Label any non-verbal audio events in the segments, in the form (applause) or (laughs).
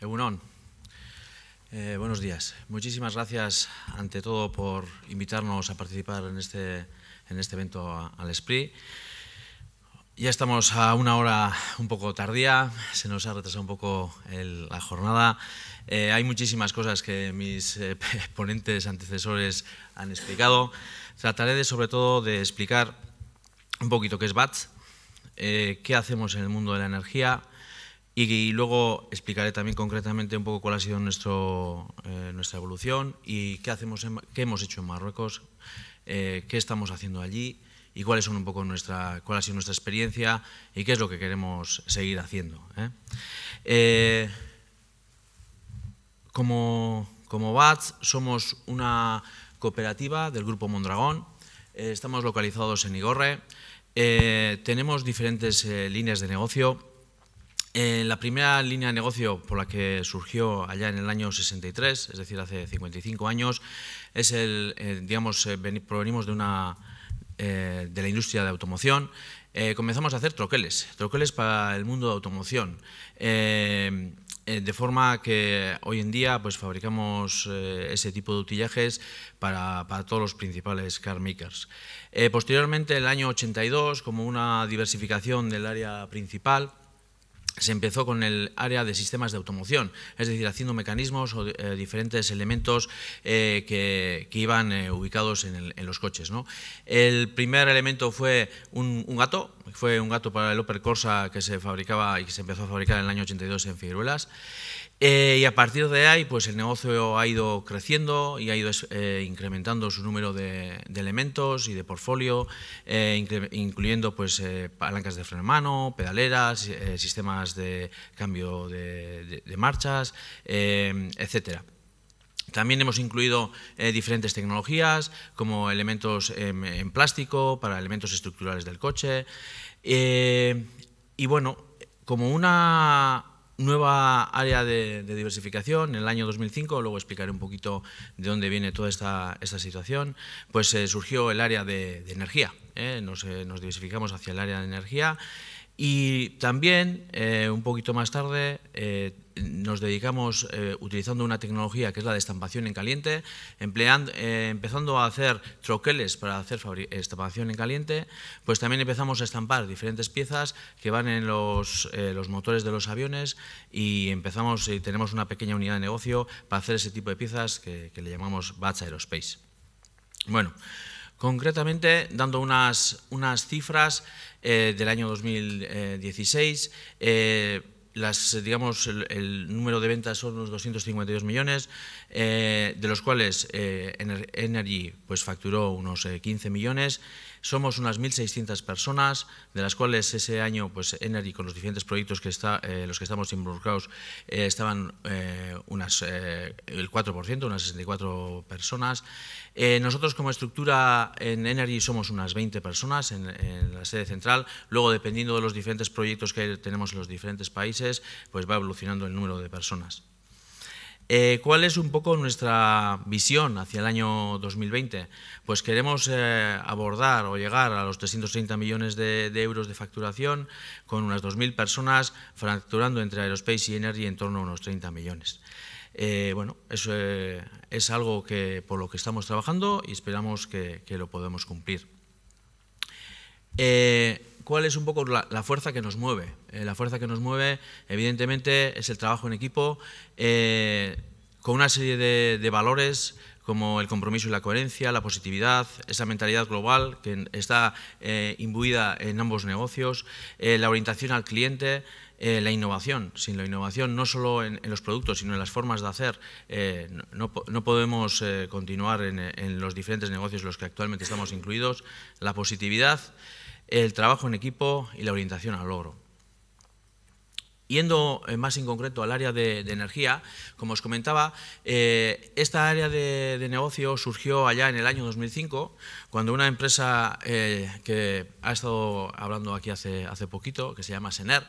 Egunon. Eh, buenos días. Muchísimas gracias, ante todo, por invitarnos a participar en este, en este evento al SPRI. Ya estamos a una hora un poco tardía, se nos ha retrasado un poco la jornada. Eh, hay muchísimas cosas que mis eh, (laughs) ponentes antecesores han explicado. Trataré de, sobre todo de explicar un poquito qué es BATS, qué hacemos en el mundo de la energía, y, luego explicaré también concretamente un poco cuál ha sido eh, nuestra evolución y qué, hacemos hemos hecho en Marruecos, eh, qué estamos haciendo allí y cuál, un poco nuestra, cuál ha sido nuestra experiencia y qué es lo que queremos seguir haciendo. ¿eh? como, como BATS somos una cooperativa del Grupo Mondragón, estamos localizados en Igorre, tenemos diferentes líneas de negocio eh, la primera línea de negocio por la que surgió allá en el año 63, es decir, hace 55 años, es el, eh, digamos, eh, provenimos de una de la industria de automoción, comenzamos a hacer troqueles, troqueles para el mundo de automoción. de forma que hoy en día pues, fabricamos ese tipo de utillajes para, todos los principales car makers. posteriormente, el año 82, como una diversificación del área principal, se empezó con el área de sistemas de automoción, es decir, haciendo mecanismos o eh, diferentes elementos eh, que, que, iban eh, ubicados en, los coches. El primer elemento fue un, gato, fue un gato para el Opel Corsa que se fabricaba y que se empezó a fabricar en el año 82 en Figueruelas. y a partir de ahí, pues el negocio ha ido creciendo y ha ido incrementando su número de, de, elementos y de portfolio, incluyendo pues palancas de freno a mano, pedaleras, sistemas de cambio de, marchas, eh, etcétera. También hemos incluido eh, diferentes tecnologías como elementos en plástico para elementos estructurales del coche. Eh, y bueno, como una nueva área de, diversificación en el año 2005, luego explicaré un poquito de dónde viene toda esta, situación, pues surgió el área de, energía. Nos, nos diversificamos hacia el área de energía. Y también, eh, un poquito más tarde, eh, nos dedicamos eh, utilizando una tecnología que es la de estampación en caliente, empleando, empezando a hacer troqueles para hacer estampación en caliente, pues también empezamos a estampar diferentes piezas que van en los, motores de los aviones y empezamos y tenemos una pequeña unidad de negocio para hacer ese tipo de piezas que, le llamamos Batch Aerospace. Bueno, Concretamente, dando unas, unas cifras eh, del año 2016, eh, las, digamos, el, número de ventas son unos 252 millones, eh, de los cuales Energy pues, facturó unos 15 millones, somos unas 1.600 personas, de las cuales ese año pues, Energy, con los diferentes proyectos que está, eh, los que estamos involucrados, eh, estaban eh, unas, el 4%, unas 64 personas. nosotros como estructura en Energy somos unas 20 personas en, en, la sede central. Luego, dependiendo de los diferentes proyectos que tenemos en los diferentes países, pues va evolucionando el número de personas. Eh, ¿Cuál es un poco nuestra visión hacia el año 2020? Pues queremos eh, abordar o llegar a los 330 millones de, euros de facturación con unas 2.000 personas, fracturando entre Aerospace y Energy en torno a unos 30 millones. Eh, bueno, eso es algo que, por lo que estamos trabajando y esperamos que, lo podamos cumplir cuál es un poco la, fuerza que nos mueve. Eh, la fuerza que nos mueve, evidentemente, es el trabajo en equipo, eh, con una serie de, valores como el compromiso y la coherencia, la positividad, esa mentalidad global que está eh, imbuida en ambos negocios, la orientación al cliente, la innovación. Sin la innovación, no solo en, los productos, sino en las formas de hacer, no, podemos continuar en, en, los diferentes negocios en los que actualmente estamos incluidos. La positividad, el trabajo en equipo y la orientación al logro. Yendo eh, más en concreto al área de, energía, como os comentaba, eh, esta área de, negocio surgió allá en el año 2005, cuando una empresa eh, que ha estado hablando aquí hace, hace poquito, que se llama Sener,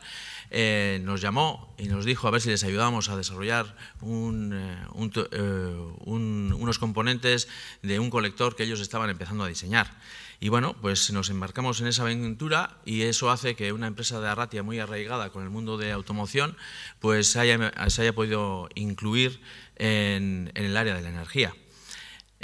nos llamó y nos dijo a ver si les ayudábamos a desarrollar unos componentes de un colector que ellos estaban empezando a diseñar. Y bueno, pues nos embarcamos en esa aventura y eso hace que una empresa de Arratia muy arraigada con el mundo de automoción pues haya, se haya podido incluir en el área de la energía.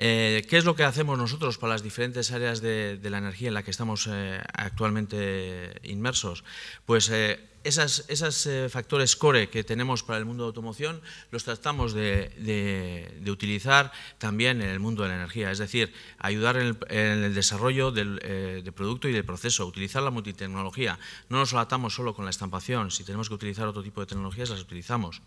Eh, ¿Qué es lo que hacemos nosotros para las diferentes áreas de, la energía en la que estamos eh, actualmente inmersos? Pues eh, esos factores core que tenemos para el mundo de automoción los tratamos de, utilizar también en el mundo de la energía, es decir, ayudar en el, desarrollo del, producto y del proceso, utilizar la multitecnología. No nos atamos solo con la estampación, si tenemos que utilizar otro tipo de tecnologías las utilizamos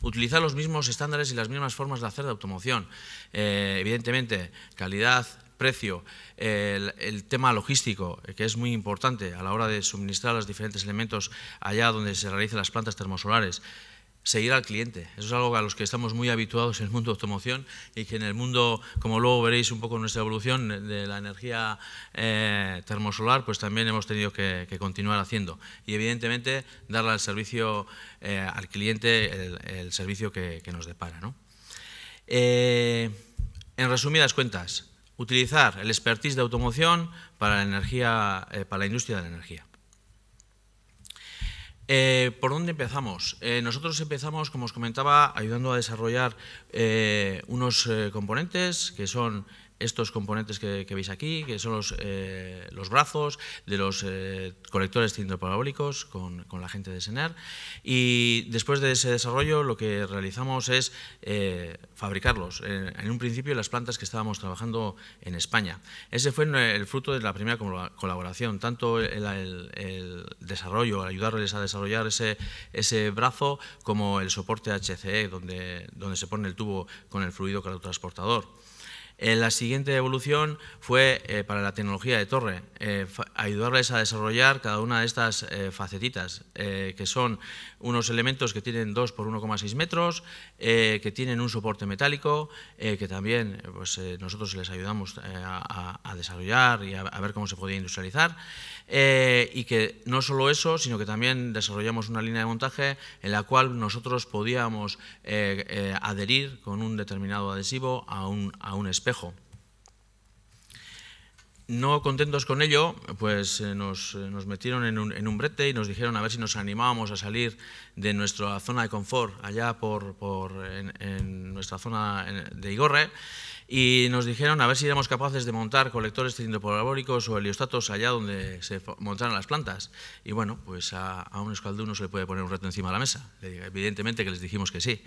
utilizar los mismos estándares y las mismas formas de hacer de automoción. Eh, evidentemente, calidad, precio, el, tema logístico, eh, que es muy importante a la hora de suministrar los diferentes elementos allá donde se realizan las plantas termosolares, seguir al cliente. Eso es algo a los que estamos muy habituados en el mundo de automoción y que en el mundo, como luego veréis un poco nuestra evolución de la energía eh, termosolar, pues también hemos tenido que, continuar haciendo. Y evidentemente darle al servicio eh, al cliente el, servicio que, nos depara. Eh, en resumidas cuentas, utilizar el expertise de automoción para la energía, para la industria de la energía. Eh, ¿Por dónde empezamos? Eh, nosotros empezamos, como os comentaba, ayudando a desarrollar eh, unos componentes que son estos componentes que, veis aquí, que son los, eh, brazos de los eh, colectores cintroparabólicos con, la gente de SENER. Y después de ese desarrollo lo que realizamos es eh, fabricarlos. En, un principio las plantas que estábamos trabajando en España. Ese fue el fruto de la primera colaboración, tanto el, desarrollo, ayudarles a desarrollar ese, brazo como el soporte HCE, donde, se pone el tubo con el fluido carotransportador. Eh, la siguiente evolución fue eh, para la tecnología de torre, eh, ayudarles a desarrollar cada una de estas facetitas, que son unos elementos que tienen 2 por 1,6 metros, que tienen un soporte metálico, que también pues, nosotros les ayudamos a, desarrollar y a, ver cómo se podía industrializar, y que no solo eso, sino que también desarrollamos una línea de montaje en la cual nosotros podíamos adherir con un determinado adhesivo a un, a un espejo no contentos con ello, pues eh, eh, nos, metieron en un, brete y nos dijeron a ver si nos animábamos a salir de nuestra zona de confort, allá por, en, nuestra zona de Igorre, y nos dijeron a ver si éramos capaces de montar colectores parabólicos o heliostatos allá donde se montaran las plantas. Y bueno, pues a, a un escalduno se le puede poner un reto encima de la mesa. Evidentemente que les dijimos que sí.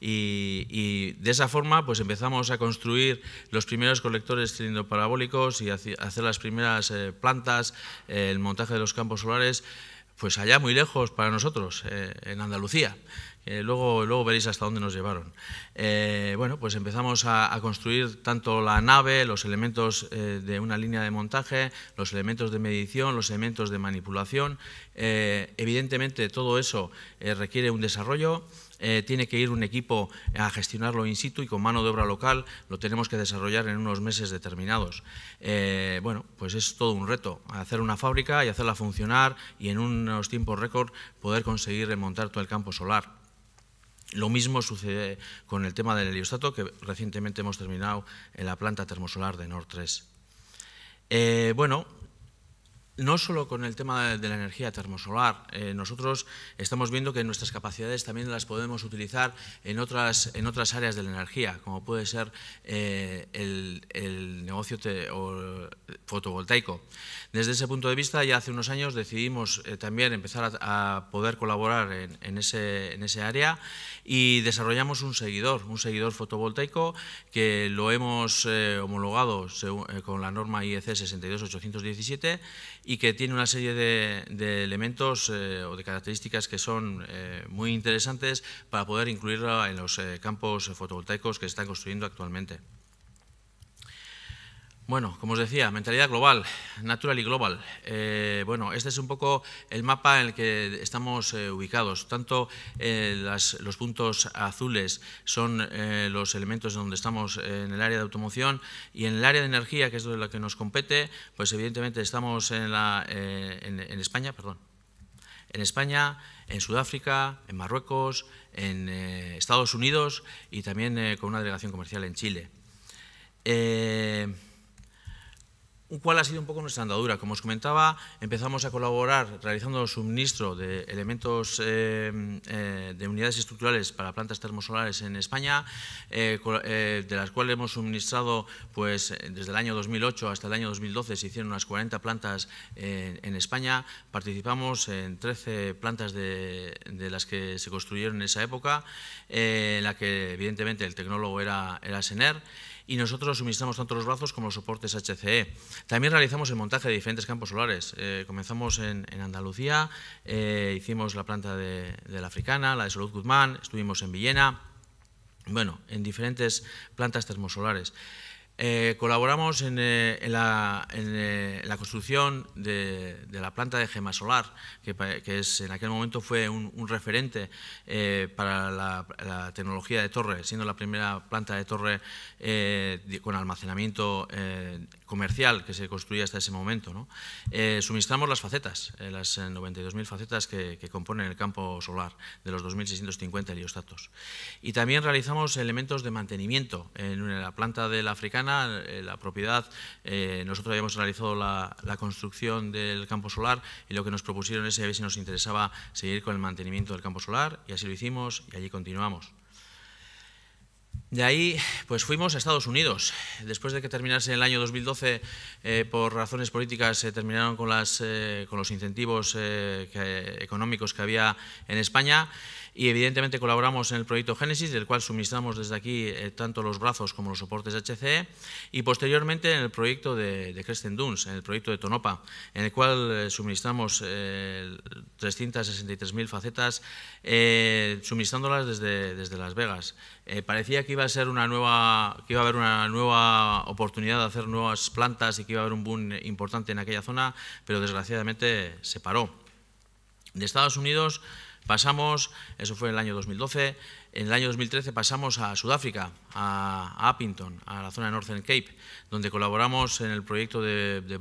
Y, de esa forma pues empezamos a construir los primeros colectores parabólicos y hacer las primeras eh, plantas, eh, el montaje de los campos solares, pues allá muy lejos para nosotros, eh, en Andalucía. Eh, luego, veréis hasta dónde nos llevaron. Eh, bueno, pues empezamos a, construir tanto la nave, los elementos eh, de una línea de montaje, los elementos de medición, los elementos de manipulación. evidentemente todo eso requiere un desarrollo. tiene que ir un equipo a gestionarlo in situ y con mano de obra local lo tenemos que desarrollar en unos meses determinados. bueno, pues es todo un reto, hacer una fábrica y hacerla funcionar y en unos tiempos récord poder conseguir remontar todo el campo solar. Lo mismo sucede con el tema del heliostato, que recientemente hemos terminado en la planta termosolar de Nord 3 eh, bueno, no solo con el tema de la energía termosolar, eh, nosotros estamos viendo que nuestras capacidades también las podemos utilizar en otras, en otras áreas de la energía, como puede ser eh, el, negocio fotovoltaico. Desde ese punto de vista, ya hace unos años decidimos eh, también empezar a, poder colaborar en, en, ese, en ese área y desarrollamos un seguidor, un seguidor fotovoltaico que lo hemos homologado con la norma e IEC 62817 y que tiene una serie de, elementos eh, o de características que son eh, muy interesantes para poder incluirla en los eh, campos fotovoltaicos que se están construyendo actualmente. Bueno, como os decía, mentalidad global, natural y global. Eh, bueno, este es un poco el mapa en el que estamos eh, ubicados. Tanto eh, los puntos azules son los elementos donde estamos en el área de automoción y en el área de energía, que es donde la que nos compete, pues evidentemente estamos en, la, en, en España, perdón, en España, en Sudáfrica, en Marruecos, en Estados Unidos y también con una delegación comercial en Chile cuál ha sido un poco nuestra andadura. Como os comentaba, empezamos a colaborar realizando suministro de elementos eh, eh, de unidades estructurales para plantas termosolares en España, eh, de las cuales hemos suministrado pues, desde el año 2008 hasta el año 2012 se hicieron unas 40 plantas en España. Participamos en 13 plantas de, las que se construyeron en esa época, en la que evidentemente el tecnólogo era, era SENER y nosotros suministramos tanto los brazos como los soportes HCE. También realizamos el montaje de diferentes campos solares. Eh, comenzamos en, Andalucía, eh, hicimos la planta de, de, la Africana, la de Salud Guzmán, estuvimos en Villena, bueno, en diferentes plantas termosolares. Eh, colaboramos eh, eh, en, la, construcción de, la planta de gema que, que es, en aquel momento fue un, referente para la, la, tecnología de torre, siendo la primera planta de torre con almacenamiento comercial que se construía hasta ese momento. Eh, suministramos las facetas, eh, las 92.000 eh, facetas que, componen el campo solar de los 2.650 heliostatos. Y también realizamos elementos de mantenimiento. En la planta de la africana, la propiedad, nosotros habíamos realizado la, construcción del campo solar y lo que nos propusieron es ver si nos interesaba seguir con el mantenimiento del campo solar y así lo hicimos y allí continuamos. De ahí, pues fuimos a Estados Unidos. Después de que terminase el año 2012, eh, por razones políticas, se terminaron con, las, eh, con, los incentivos eh, económicos que había en España y evidentemente colaboramos en el proyecto Génesis, del cual suministramos desde aquí eh, tanto los brazos como los soportes HCE, y posteriormente en el proyecto de, de Crescent Dunes, en el proyecto de Tonopa, en el cual eh, suministramos 363.000 eh, facetas, suministrándolas desde, desde Las Vegas. parecía que iba a ser una nueva, que iba a haber una nueva oportunidad de hacer nuevas plantas y que iba a haber un boom importante en aquella zona, pero desgraciadamente se paró. De Estados Unidos Pasamos, eso fue en el año 2012, en el año 2013 pasamos a Sudáfrica, a Appington, a la zona de Northern Cape, donde colaboramos en el proyecto de, de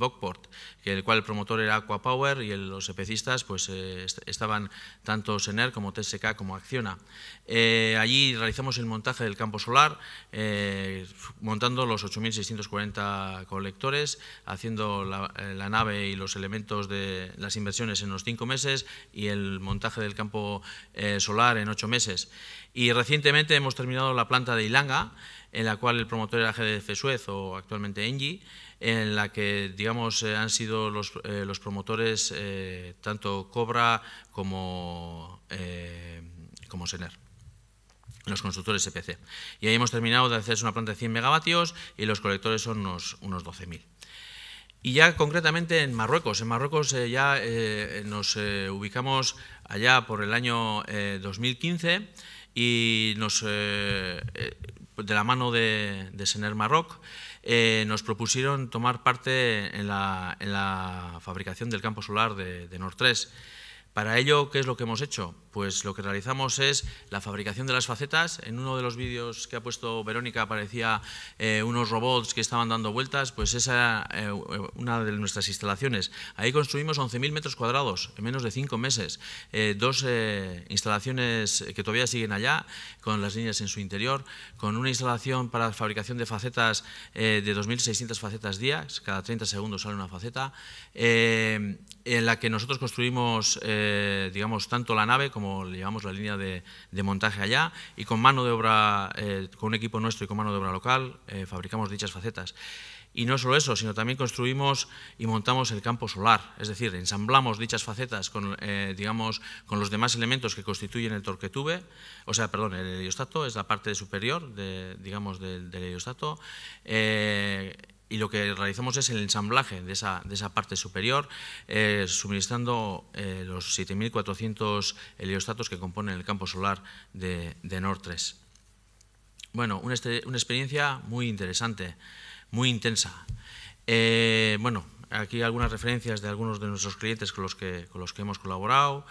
el cual el promotor era Aqua Power y los especistas, pues, eh, estaban tanto SENER como TSK como Acciona. Eh, allí realizamos el montaje del campo solar, eh, montando los 8.640 colectores, haciendo la, nave y los elementos de las inversiones en los cinco meses y el montaje del campo solar en ocho meses. Y recientemente hemos terminado la planta de Ilanga, en la cual el promotor era GDF Suez o actualmente Engie, en la que digamos, eh, han sido los, eh, promotores eh, tanto Cobra como, como Sener los constructores EPC. Y ahí hemos terminado de hacer una planta de 100 megavatios y los colectores son unos, unos 12.000. Y ya concretamente en Marruecos. En Marruecos ya nos ubicamos allá por el año 2015 y eh, eh, de la mano de, Sener Marroc, eh, nos propusieron tomar parte en la, fabricación del campo solar de, de Nord 3. Para ello, ¿qué es lo que hemos hecho? Pues lo que realizamos es la fabricación de las facetas. En uno de los vídeos que ha puesto Verónica aparecía eh, unos robots que estaban dando vueltas, pues esa era eh, una de nuestras instalaciones. Ahí construimos 11.000 metros cuadrados en menos de cinco meses. Eh, dos instalaciones que todavía siguen allá, con las líneas en su interior, con una instalación para fabricación de facetas de 2.600 facetas días, cada 30 segundos sale una faceta, en la que nosotros construimos... Eh, digamos, tanto la nave como llevamos la línea de, montaje allá y con mano de obra, eh, con un equipo nuestro y con mano de obra local, eh, fabricamos dichas facetas. Y no solo eso, sino también construimos y montamos el campo solar, es decir, ensamblamos dichas facetas con, digamos, con los demás elementos que constituyen el torquetube, o sea, perdón, el heliostato es la parte superior de, digamos, del, del heliostato, y lo que realizamos es el ensamblaje de esa, parte superior, eh, suministrando eh, los 7.400 heliostatos que componen el campo solar de, de 3. Bueno, una, experiencia muy interesante, muy intensa. Eh, bueno, aquí algunas referencias de algunos de nuestros clientes con los que, con los que hemos colaborado,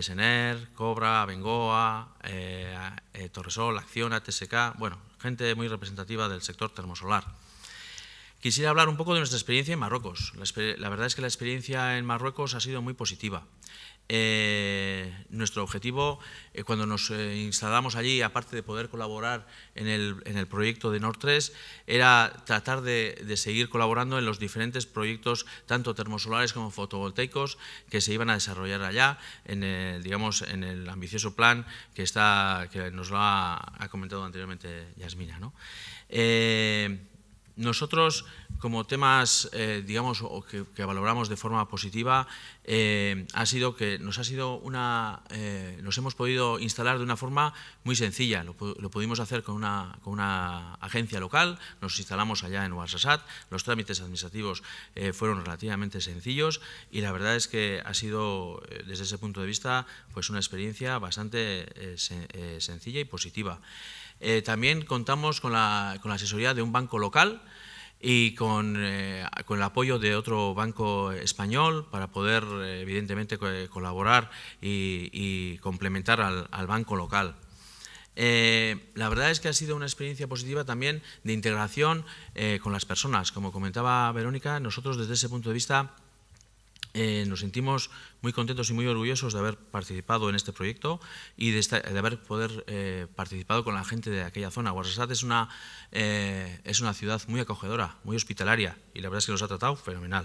Sener, Cobra, Bengoa, Torresol, Acción, ATSK, bueno, gente muy representativa del sector termosolar quisiera hablar un poco de nuestra experiencia en Marruecos. La, verdad es que la experiencia en Marruecos ha sido muy positiva. Eh, nuestro objetivo, eh, cuando nos eh, instalamos allí, aparte de poder colaborar en el, en el proyecto de Nord 3, era tratar de, de, seguir colaborando en los diferentes proyectos, tanto termosolares como fotovoltaicos, que se iban a desarrollar allá, en el, digamos, en el ambicioso plan que, está, que nos lo ha, comentado anteriormente Yasmina. ¿no? Nosotros, como temas, eh, digamos, que, valoramos de forma positiva, eh, ha sido que nos ha sido una, eh, nos hemos podido instalar de una forma muy sencilla. Lo, pudimos hacer con una, agencia local, nos instalamos allá en Ouarzazate, los trámites administrativos fueron relativamente sencillos y la verdad es que ha sido, desde ese punto de vista, pues una experiencia bastante sencilla y positiva. Eh, también contamos con la, asesoría de un banco local y con, eh, el apoyo de otro banco español para poder, eh, evidentemente, colaborar y, complementar al, banco local. la verdad es que ha sido una experiencia positiva también de integración con las personas. Como comentaba Verónica, nosotros desde ese punto de vista eh, nos sentimos muy contentos y muy orgullosos de haber participado en este proyecto y de, haber poder, eh, participado con la gente de aquella zona. Guadalajara es una, eh, es una ciudad muy acogedora, muy hospitalaria y la verdad es que nos ha tratado fenomenal.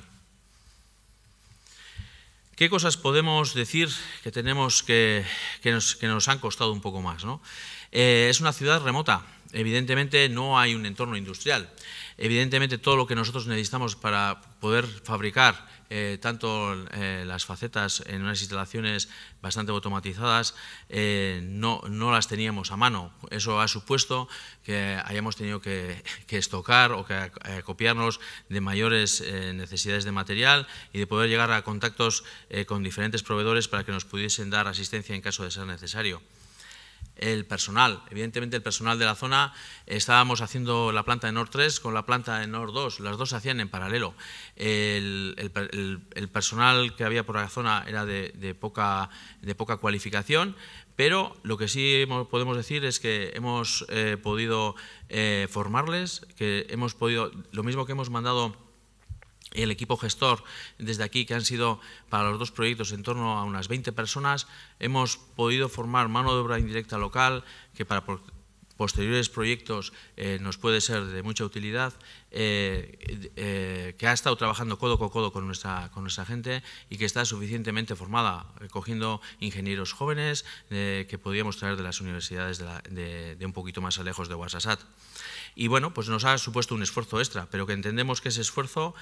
¿Qué cosas podemos decir que tenemos que, que, nos, han costado un poco más? es una ciudad remota, evidentemente no hay un entorno industrial. Evidentemente, todo lo que nosotros necesitamos para poder fabricar eh, tanto eh, las facetas en unas instalaciones bastante automatizadas eh, no, las teníamos a mano. Eso ha supuesto que hayamos tenido que, que estocar o que copiarnos de mayores necesidades de material y de poder llegar a contactos con diferentes proveedores para que nos pudiesen dar asistencia en caso de ser necesario el personal. Evidentemente el personal de la zona estábamos haciendo la planta de Nord 3 con la planta de Nord 2, las dos se hacían en paralelo. El, personal que había por la zona era de, poca, de poca cualificación, pero lo que sí podemos decir es que hemos eh, podido eh, formarles, que hemos podido, lo mismo que hemos mandado el equipo gestor desde aquí, que han sido para los dos proyectos en torno a unas 20 personas, hemos podido formar mano de obra indirecta local, que para posteriores proyectos eh, nos puede ser de mucha utilidad, eh, eh, que ha estado trabajando codo con codo con nuestra, con nuestra gente y que está suficientemente formada, cogiendo ingenieros jóvenes que podríamos traer de las universidades de, un poquito más lejos de WhatsApp. Y bueno, pues nos ha supuesto un esfuerzo extra, pero que entendemos que ese esfuerzo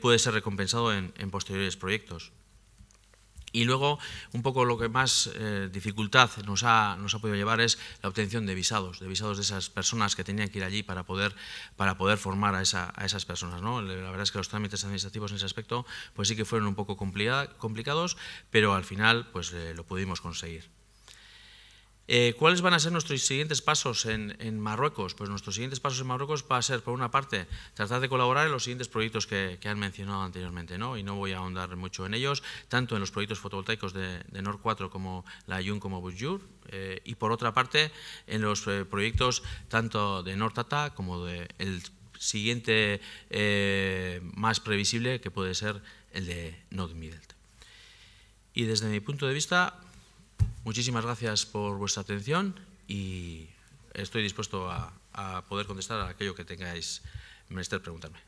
puede ser recompensado en posteriores proyectos. Y luego, un poco lo que más eh, dificultad nos ha, nos ha, podido llevar es la obtención de visados, de visados de esas personas que tenían que ir allí para poder, para poder formar a, esa, a esas personas. ¿no? La verdad es que los trámites administrativos en ese aspecto pues sí que fueron un poco complicados, pero al final pues, eh, lo pudimos conseguir. Eh, ¿Cuáles van a ser nuestros siguientes pasos en, Marruecos? Pues nuestros siguientes pasos en Marruecos va a ser, por una parte, tratar de colaborar en los siguientes proyectos que, han mencionado anteriormente, ¿no? y no voy a ahondar mucho en ellos, tanto en los proyectos fotovoltaicos de, Nord 4 como la Jun como Bujur, eh, y por otra parte, en los eh, proyectos tanto de Tata como del el siguiente más previsible, que puede ser el de Nord Y desde mi punto de vista, Muchísimas gracias por vuestra atención y estoy dispuesto a, poder contestar a aquello que tengáis menester preguntarme.